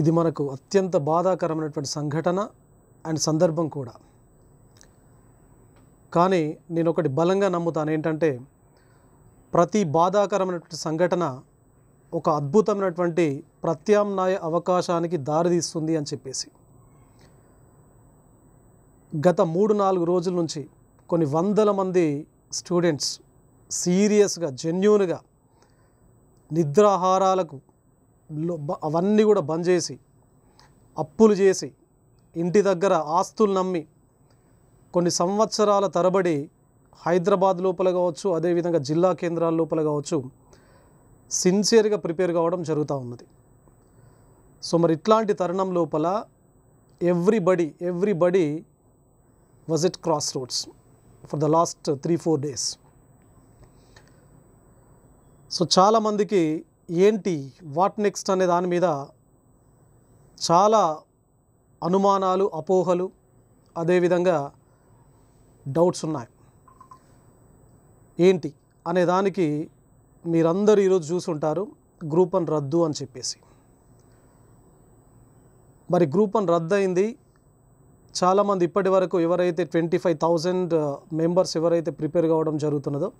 ఇది మనకు అత్యంత బాధాకరమైనటువంటి సంఘటన అండ్ సందర్భం కూడా కానీ నేను ఒకటి బలంగా నమ్ముతాను ఏంటంటే ప్రతి బాధాకరమైనటువంటి సంఘటన ఒక అద్భుతమైనటువంటి ప్రత్యామ్నాయ అవకాశానికి దారితీస్తుంది అని చెప్పేసి గత మూడు నాలుగు రోజుల నుంచి కొన్ని వందల మంది స్టూడెంట్స్ సీరియస్గా జెన్యున్గా నిద్రాహారాలకు అవన్నీ కూడా బంద్ చేసి అప్పులు చేసి ఇంటి దగ్గర ఆస్తులు నమ్మి కొన్ని సంవత్సరాల తరబడి హైదరాబాద్ లోపల కావచ్చు అదేవిధంగా జిల్లా కేంద్రాల లోపల కావచ్చు సిన్సియర్గా ప్రిపేర్ కావడం జరుగుతూ ఉన్నది సో మరి ఇట్లాంటి తరుణం లోపల everybody everybody was it cross roads for the last three four days so చాలామందికి ఏంటి వాట్ నెక్స్ట్ అనే దాని మీద చాలా అనుమానాలు అపోహలు అదేవిధంగా డౌట్స్ ఉన్నాయి ఏంటి అనే దానికి మీరందరూ ఈరోజు చూసుంటారు గ్రూప్ వన్ రద్దు అని చెప్పేసి మరి గ్రూప్ వన్ రద్దు అయింది చాలామంది ఇప్పటి వరకు ఎవరైతే ట్వంటీ ఫైవ్ థౌజండ్ మెంబర్స్ ఎవరైతే ప్రిపేర్ కావడం జరుగుతున్నదో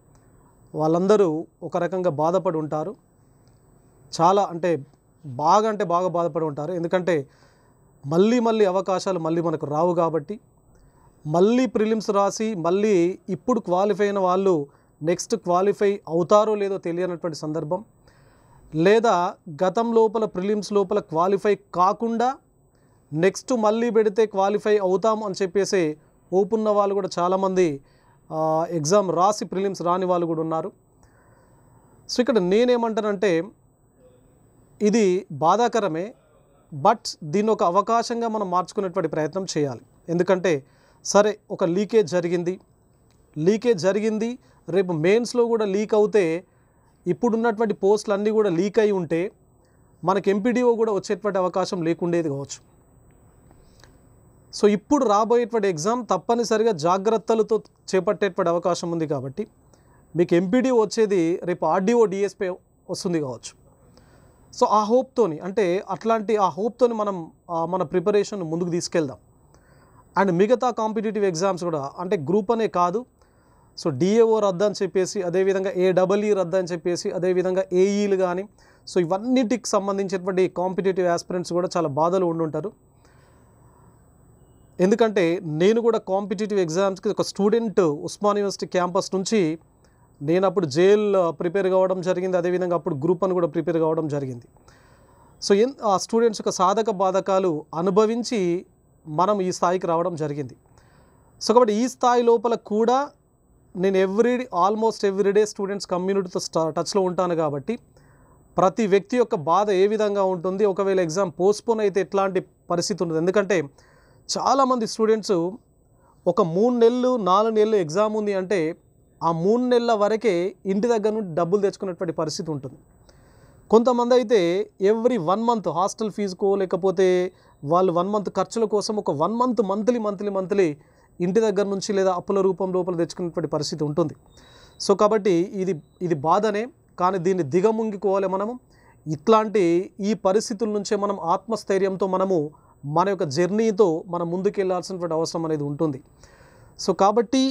వాళ్ళందరూ ఒక రకంగా బాధపడి ఉంటారు చాలా అంటే బాగా అంటే బాగా బాధపడి ఉంటారు ఎందుకంటే మళ్ళీ మళ్ళీ అవకాశాలు మళ్ళీ మనకు రావు కాబట్టి మళ్ళీ ప్రిలిమ్స్ రాసి మళ్ళీ ఇప్పుడు క్వాలిఫై అయిన వాళ్ళు నెక్స్ట్ క్వాలిఫై అవుతారో లేదో తెలియనటువంటి సందర్భం లేదా గతం లోపల ప్రిలిమ్స్ లోపల క్వాలిఫై కాకుండా నెక్స్ట్ మళ్ళీ పెడితే క్వాలిఫై అవుతాం అని చెప్పేసి ఓపున్న వాళ్ళు కూడా చాలామంది ఎగ్జామ్ రాసి ప్రిలిమ్స్ రాని వాళ్ళు కూడా ఉన్నారు సో ఇక్కడ నేనేమంటానంటే ఇది బాధాకరమే బట్ దీన్ని ఒక అవకాశంగా మనం మార్చుకునేటువంటి ప్రయత్నం చేయాలి ఎందుకంటే సరే ఒక లీకేజ్ జరిగింది లీకేజ్ జరిగింది రేపు మెయిన్స్లో కూడా లీక్ అవుతే ఇప్పుడున్నటువంటి పోస్టులు అన్నీ కూడా లీక్ అయి ఉంటే మనకు ఎంపీడీఓ కూడా వచ్చేటువంటి అవకాశం లేకుండేది కావచ్చు సో ఇప్పుడు రాబోయేటువంటి ఎగ్జామ్ తప్పనిసరిగా జాగ్రత్తలతో చేపట్టేటువంటి అవకాశం ఉంది కాబట్టి మీకు ఎంపీడీ వచ్చేది రేపు ఆర్డీఓ డిఎస్పీ వస్తుంది కావచ్చు సో ఆ హోప్తోని అంటే అట్లాంటి ఆ హోప్తోని మనం మన ప్రిపరేషన్ ముందుకు తీసుకెళ్దాం అండ్ మిగతా కాంపిటేటివ్ ఎగ్జామ్స్ కూడా అంటే గ్రూప్ అనే కాదు సో డిఏఓ రద్దు అని చెప్పేసి అదేవిధంగా ఏడబల్ఈ రద్దు అని చెప్పేసి అదేవిధంగా ఏఈలు కానీ సో ఇవన్నిటికి సంబంధించినటువంటి కాంపిటేటివ్ యాస్పిరెంట్స్ కూడా చాలా బాధలు ఉండుంటారు ఎందుకంటే నేను కూడా కాంపిటేటివ్ ఎగ్జామ్స్కి ఒక స్టూడెంట్ ఉస్మాన్ యూనివర్సిటీ క్యాంపస్ నుంచి నేను అప్పుడు జైల్ ప్రిపేర్ కావడం జరిగింది అదేవిధంగా అప్పుడు గ్రూప్ అని కూడా ప్రిపేర్ కావడం జరిగింది సో ఎన్ ఆ స్టూడెంట్స్ యొక్క సాధక బాధకాలు అనుభవించి మనం ఈ స్థాయికి రావడం జరిగింది సో కాబట్టి ఈ స్థాయి లోపల కూడా నేను ఎవ్రీ ఆల్మోస్ట్ ఎవ్రీడే స్టూడెంట్స్ కమ్యూనిటీతో టచ్లో ఉంటాను కాబట్టి ప్రతి వ్యక్తి యొక్క బాధ ఏ విధంగా ఉంటుంది ఒకవేళ ఎగ్జామ్ పోస్ట్పోన్ అయితే ఎట్లాంటి పరిస్థితి ఉంటుంది ఎందుకంటే చాలామంది స్టూడెంట్స్ ఒక మూడు నెలలు నాలుగు నెలలు ఎగ్జామ్ ఉంది అంటే ఆ మూడు నెలల వరకే ఇంటి దగ్గర నుండి డబ్బులు తెచ్చుకునేటువంటి పరిస్థితి ఉంటుంది కొంతమంది అయితే ఎవ్రీ వన్ మంత్ హాస్టల్ ఫీజుకో లేకపోతే వాళ్ళు వన్ మంత్ ఖర్చుల కోసం ఒక one month monthly monthly monthly ఇంటి దగ్గర నుంచి లేదా అప్పుల రూపం లోపల తెచ్చుకునేటువంటి పరిస్థితి ఉంటుంది సో కాబట్టి ఇది ఇది బాధనే కానీ దీన్ని దిగముంగికోవాలి మనము ఇట్లాంటి ఈ పరిస్థితుల నుంచే మనం ఆత్మస్థైర్యంతో మనము మన యొక్క జర్నీతో మనం ముందుకెళ్లాల్సినటువంటి అవసరం అనేది ఉంటుంది సో కాబట్టి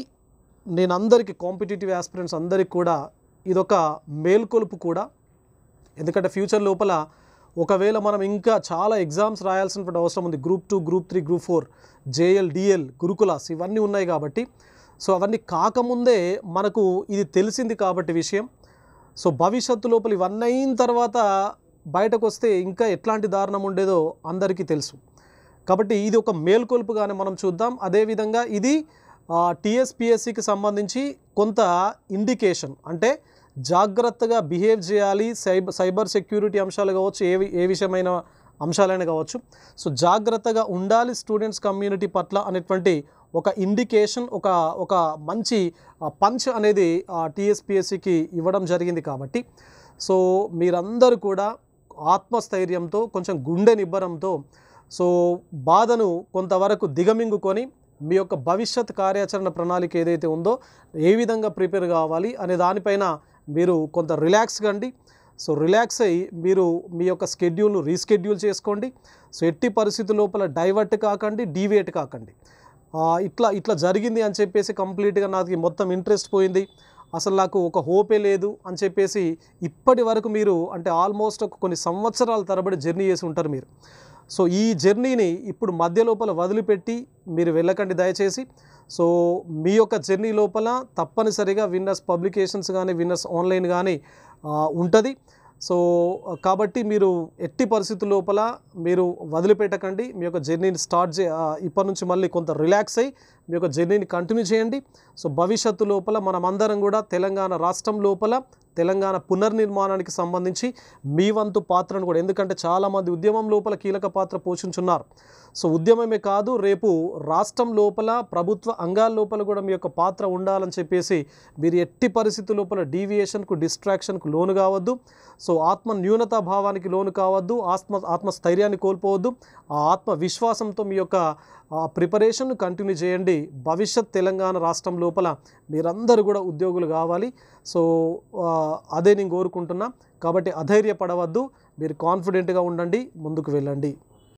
నేను అందరికీ కాంపిటేటివ్ ఆస్పిరెంట్స్ అందరికీ కూడా ఇదొక మేల్కొలుపు కూడా ఎందుకంటే ఫ్యూచర్ లోపల ఒకవేళ మనం ఇంకా చాలా ఎగ్జామ్స్ రాయాల్సినటువంటి అవసరం ఉంది group two group three group four JL DL గురుకులాస్ ఇవన్నీ ఉన్నాయి కాబట్టి సో అవన్నీ కాకముందే మనకు ఇది తెలిసింది కాబట్టి విషయం సో భవిష్యత్తు లోపల ఇవన్నీ అయిన తర్వాత బయటకు వస్తే ఇంకా ఎట్లాంటి దారుణం ఉండేదో అందరికీ తెలుసు కాబట్టి ఇది ఒక మేల్కొల్పుగానే మనం చూద్దాం అదేవిధంగా ఇది టీఎస్పిఎస్సికి సంబంధించి కొంత ఇండికేషన్ అంటే జాగ్రత్తగా బిహేవ్ చేయాలి సైబర్ సైబర్ సెక్యూరిటీ అంశాలు కావచ్చు ఏ ఏ విషయమైన అంశాలైన కావచ్చు సో జాగ్రత్తగా ఉండాలి స్టూడెంట్స్ కమ్యూనిటీ పట్ల అనేటువంటి ఒక ఇండికేషన్ ఒక ఒక మంచి పంచ్ అనేది టీఎస్పిఎస్సికి ఇవ్వడం జరిగింది కాబట్టి సో మీరందరూ కూడా ఆత్మస్థైర్యంతో కొంచెం గుండె నిబ్బరంతో సో బాధను కొంతవరకు దిగమింగుకొని మీ యొక్క భవిష్యత్ కార్యాచరణ ప్రణాళిక ఏదైతే ఉందో ఏ విధంగా ప్రిపేర్ కావాలి అనే దానిపైన మీరు కొంత రిలాక్స్ కండి సో రిలాక్స్ అయ్యి మీరు మీ యొక్క స్కెడ్యూల్ను రీస్కెడ్యూల్ చేసుకోండి సో ఎట్టి పరిస్థితి లోపల డైవర్ట్ కాకండి డీవేట్ కాకండి ఇట్లా ఇట్లా జరిగింది అని చెప్పేసి కంప్లీట్గా నాకు మొత్తం ఇంట్రెస్ట్ పోయింది అసలు నాకు ఒక హోపే లేదు అని చెప్పేసి ఇప్పటి వరకు మీరు అంటే ఆల్మోస్ట్ ఒక కొన్ని సంవత్సరాల తరబడి జర్నీ చేసి ఉంటారు మీరు సో ఈ జర్నీని ఇప్పుడు మధ్య లోపల వదిలిపెట్టి మీరు వెళ్ళకండి దయచేసి సో మీ యొక్క జర్నీ లోపల తప్పనిసరిగా విన్నర్స్ పబ్లికేషన్స్ కానీ విన్నర్స్ ఆన్లైన్ కానీ ఉంటుంది సో కాబట్టి మీరు ఎట్టి పరిస్థితి లోపల మీరు వదిలిపెట్టకండి మీ యొక్క జర్నీని స్టార్ట్ చే ఇప్పటి నుంచి మళ్ళీ కొంత రిలాక్స్ అయ్యి మీ యొక్క జర్నీని కంటిన్యూ చేయండి సో భవిష్యత్తు లోపల మనమందరం కూడా తెలంగాణ రాష్ట్రం లోపల తెలంగాణ పునర్నిర్మాణానికి సంబంధించి మీ వంతు పాత్రను కూడా ఎందుకంటే చాలామంది ఉద్యమం లోపల కీలక పాత్ర పోషించున్నారు సో ఉద్యమమే కాదు రేపు రాష్ట్రం లోపల ప్రభుత్వ అంగాల లోపల కూడా మీ యొక్క పాత్ర ఉండాలని చెప్పేసి మీరు ఎట్టి పరిస్థితి లోపల డీవియేషన్కు డిస్ట్రాక్షన్కు లోను కావద్దు సో ఆత్మ న్యూనతా భావానికి లోను కావద్దు ఆత్మ ఆత్మస్థైర్యాన్ని కోల్పోవద్దు ఆ ఆత్మవిశ్వాసంతో మీ యొక్క ప్రిపరేషన్ను కంటిన్యూ చేయండి భవిష్యత్ తెలంగాణ రాష్ట్రం లోపల మీరందరూ కూడా ఉద్యోగులు కావాలి సో అదే నేను కోరుకుంటున్నా కాబట్టి అధైర్యపడవద్దు మీరు కాన్ఫిడెంట్గా ఉండండి ముందుకు వెళ్ళండి